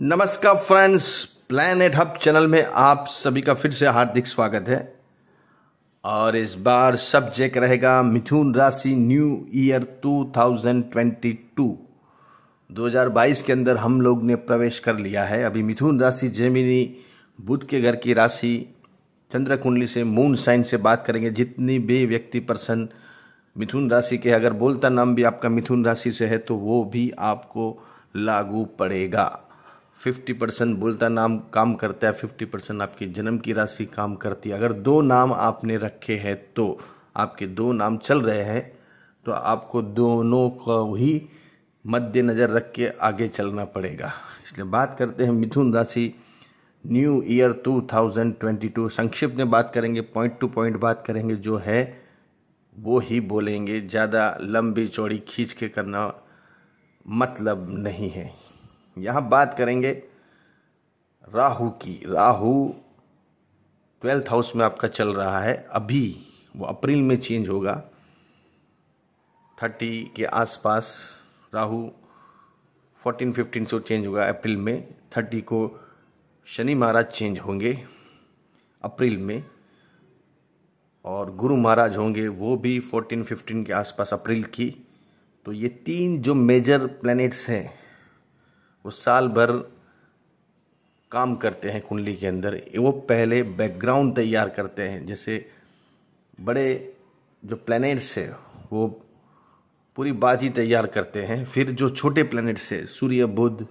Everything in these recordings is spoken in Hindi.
नमस्कार फ्रेंड्स प्लानट हब चैनल में आप सभी का फिर से हार्दिक स्वागत है और इस बार सब्जेक्ट रहेगा मिथुन राशि न्यू ईयर 2022 2022 के अंदर हम लोग ने प्रवेश कर लिया है अभी मिथुन राशि जेमिनी बुध के घर की राशि चंद्र कुंडली से मून साइन से बात करेंगे जितनी भी व्यक्ति पर्सन मिथुन राशि के अगर बोलता नाम भी आपका मिथुन राशि से है तो वो भी आपको लागू पड़ेगा फिफ्टी परसेंट बोलता नाम काम करता है फिफ्टी परसेंट आपकी जन्म की राशि काम करती है अगर दो नाम आपने रखे हैं तो आपके दो नाम चल रहे हैं तो आपको दोनों को ही मद्देनज़र रख के आगे चलना पड़ेगा इसलिए बात करते हैं मिथुन राशि न्यू ईयर 2022 संक्षिप्त में बात करेंगे पॉइंट टू पॉइंट बात करेंगे जो है वो ही बोलेंगे ज़्यादा लंबी चौड़ी खींच के करना मतलब नहीं है यहां बात करेंगे राहु की राहु ट्वेल्थ हाउस में आपका चल रहा है अभी वो अप्रैल में चेंज होगा थर्टी के आसपास राहु फोर्टीन फिफ्टीन से चेंज होगा अप्रैल में थर्टी को शनि महाराज चेंज होंगे अप्रैल में और गुरु महाराज होंगे वो भी फोर्टीन फिफ्टीन के आसपास अप्रैल की तो ये तीन जो मेजर प्लैनेट्स हैं वो साल भर काम करते हैं कुंडली के अंदर वो पहले बैकग्राउंड तैयार करते हैं जैसे बड़े जो प्लैनेट्स है वो पूरी बाजी तैयार करते हैं फिर जो छोटे प्लैनेट्स है सूर्य बुध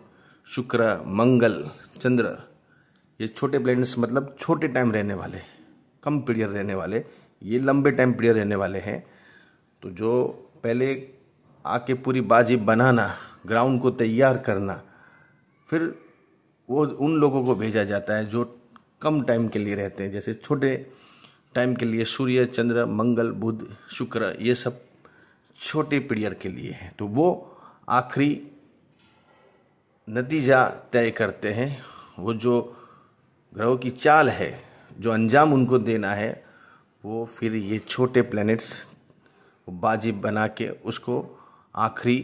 शुक्र मंगल चंद्र ये छोटे प्लैनेट्स मतलब छोटे टाइम रहने वाले कम पीरियड रहने वाले ये लंबे टाइम पीरियड रहने वाले हैं तो जो पहले आके पूरी बाजी बनाना ग्राउंड को तैयार करना फिर वो उन लोगों को भेजा जाता है जो कम टाइम के लिए रहते हैं जैसे छोटे टाइम के लिए सूर्य चंद्र मंगल बुध शुक्र ये सब छोटे पीरियड के लिए हैं तो वो आखिरी नतीजा तय करते हैं वो जो ग्रहों की चाल है जो अंजाम उनको देना है वो फिर ये छोटे प्लैनेट्स बाजी बना के उसको आखिरी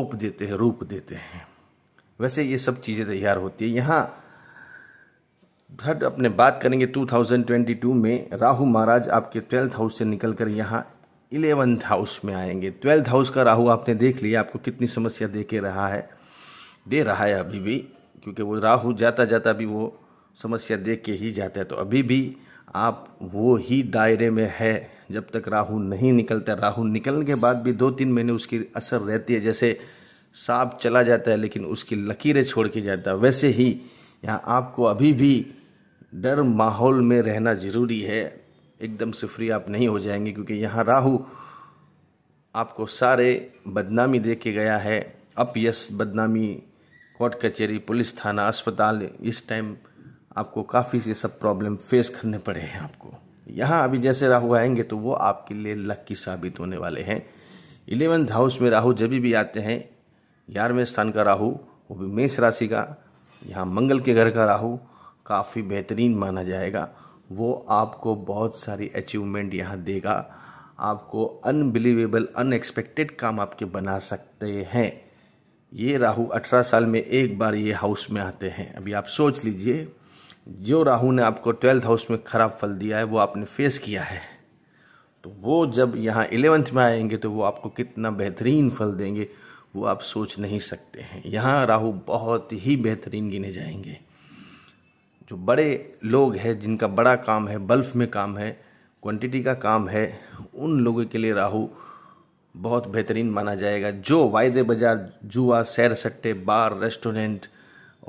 ओप देते हैं रूप देते हैं वैसे ये सब चीज़ें तैयार होती है यहाँ हट अपने बात करेंगे 2022 में राहु महाराज आपके ट्वेल्थ हाउस से निकल कर यहाँ इलेवंथ हाउस में आएंगे ट्वेल्थ हाउस का राहु आपने देख लिया आपको कितनी समस्या दे के रहा है दे रहा है अभी भी क्योंकि वो राहु जाता जाता भी वो समस्या दे के ही जाता है तो अभी भी आप वो ही दायरे में है जब तक राहु नहीं निकलता राहु निकलने के बाद भी दो तीन महीने उसकी असर रहती है जैसे सांप चला जाता है लेकिन उसकी लकीरें छोड़ के जाता है वैसे ही यहाँ आपको अभी भी डर माहौल में रहना ज़रूरी है एकदम से फ्री आप नहीं हो जाएंगे क्योंकि यहाँ राहु आपको सारे बदनामी दे के गया है अप यस बदनामी कोर्ट कचहरी पुलिस थाना अस्पताल इस टाइम आपको काफ़ी से सब प्रॉब्लम फेस करने पड़े हैं आपको यहाँ अभी जैसे राहु आएंगे तो वो आपके लिए लक्की साबित होने वाले हैं इलेवेंथ हाउस में राहु जब भी आते हैं ग्यारहवें स्थान का राहु वो भी मेष राशि का यहाँ मंगल के घर का राहु काफ़ी बेहतरीन माना जाएगा वो आपको बहुत सारी अचीवमेंट यहाँ देगा आपको अनबिलीवेबल अनएक्सपेक्टेड काम आपके बना सकते हैं ये राहु 18 साल में एक बार ये हाउस में आते हैं अभी आप सोच लीजिए जो राहु ने आपको ट्वेल्थ हाउस में ख़राब फल दिया है वो आपने फेस किया है तो वो जब यहाँ इलेवंथ में आएंगे तो वो आपको कितना बेहतरीन फल देंगे वो आप सोच नहीं सकते हैं यहाँ राहु बहुत ही बेहतरीन गिने जाएंगे जो बड़े लोग हैं जिनका बड़ा काम है बल्फ में काम है क्वांटिटी का काम है उन लोगों के लिए राहु बहुत बेहतरीन माना जाएगा जो वायदे बाजार जुआ सैर सट्टे बार रेस्टोरेंट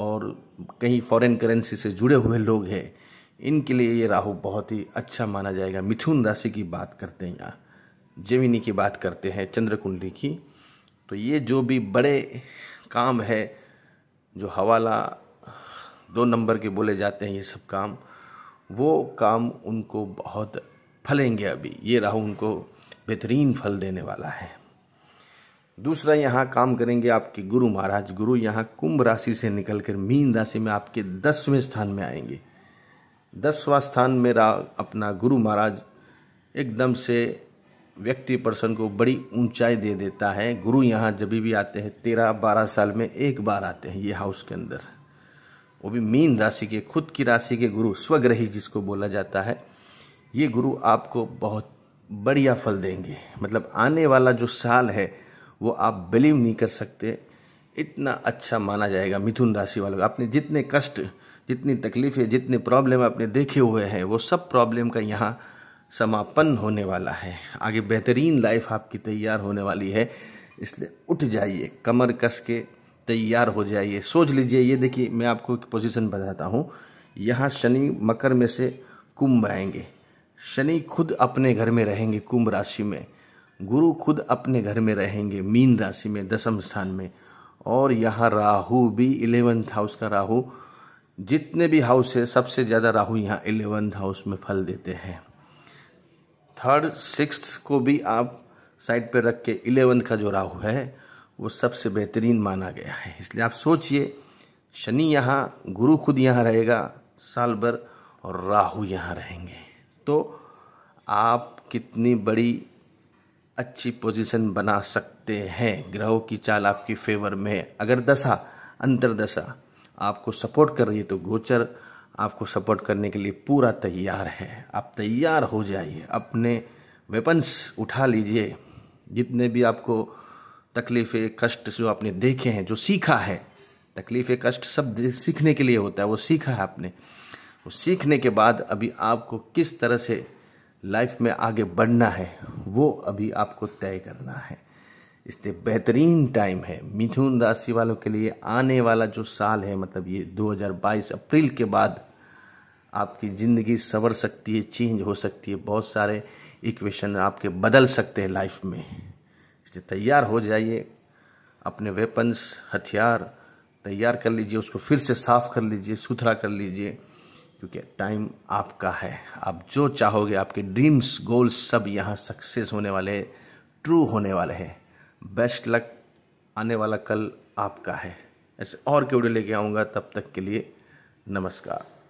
और कहीं फॉरेन करेंसी से जुड़े हुए लोग हैं इनके लिए ये राहु बहुत ही अच्छा माना जाएगा मिथुन राशि की बात करते हैं यहाँ जेमिनी की बात करते हैं चंद्र कुंडली की तो ये जो भी बड़े काम है जो हवाला दो नंबर के बोले जाते हैं ये सब काम वो काम उनको बहुत फलेंगे अभी ये राहु उनको बेहतरीन फल देने वाला है दूसरा यहाँ काम करेंगे आपके गुरु महाराज गुरु यहाँ कुंभ राशि से निकलकर मीन राशि में आपके दसवें स्थान में आएंगे दसवां स्थान में रा अपना गुरु महाराज एकदम से व्यक्ति पर्सन को बड़ी ऊंचाई दे देता है गुरु यहाँ जब भी आते हैं तेरह बारह साल में एक बार आते हैं ये हाउस के अंदर वो भी मीन राशि के खुद की राशि के गुरु स्वग्रही जिसको बोला जाता है ये गुरु आपको बहुत बढ़िया फल देंगे मतलब आने वाला जो साल है वो आप बिलीव नहीं कर सकते इतना अच्छा माना जाएगा मिथुन राशि वालों का आपने जितने कष्ट जितनी तकलीफें जितने प्रॉब्लम आपने देखे हुए हैं वो सब प्रॉब्लम का यहाँ समापन होने वाला है आगे बेहतरीन लाइफ आपकी तैयार होने वाली है इसलिए उठ जाइए कमर कस के तैयार हो जाइए सोच लीजिए ये देखिए मैं आपको एक पोजीशन बताता हूँ यहाँ शनि मकर में से कुंभ आएंगे शनि खुद अपने घर में रहेंगे कुंभ राशि में गुरु खुद अपने घर में रहेंगे मीन राशि में दसम स्थान में और यहाँ राहु भी इलेवंथ हाउस का राहु जितने भी हाउस है सबसे ज़्यादा राहु यहाँ इलेवंथ हाउस में फल देते हैं थर्ड सिक्स को भी आप साइड पर रख के इलेवंथ का जो राहु है वो सबसे बेहतरीन माना गया है इसलिए आप सोचिए शनि यहाँ गुरु खुद यहाँ रहेगा साल भर और राहु यहाँ रहेंगे तो आप कितनी बड़ी अच्छी पोजीशन बना सकते हैं ग्रहों की चाल आपकी फेवर में अगर दशा अंतरदशा आपको सपोर्ट कर रही है तो गोचर आपको सपोर्ट करने के लिए पूरा तैयार है आप तैयार हो जाइए अपने वेपन्स उठा लीजिए जितने भी आपको तकलीफ़ें कष्ट जो आपने देखे हैं जो सीखा है तकलीफ़ें कष्ट सब सीखने के लिए होता है वो सीखा है आपने वो सीखने के बाद अभी आपको किस तरह से लाइफ में आगे बढ़ना है वो अभी आपको तय करना है इसलिए बेहतरीन टाइम है मिथुन राशि वालों के लिए आने वाला जो साल है मतलब ये 2022 अप्रैल के बाद आपकी ज़िंदगी सवर सकती है चेंज हो सकती है बहुत सारे इक्वेशन आपके बदल सकते हैं लाइफ में इसलिए तैयार हो जाइए अपने वेपन्स हथियार तैयार कर लीजिए उसको फिर से साफ कर लीजिए सुथरा कर लीजिए क्योंकि टाइम आपका है आप जो चाहोगे आपके ड्रीम्स गोल्स सब यहाँ सक्सेस होने वाले ट्रू होने वाले हैं बेस्ट लक आने वाला कल आपका है ऐसे और के वीडियो लेके आऊँगा तब तक के लिए नमस्कार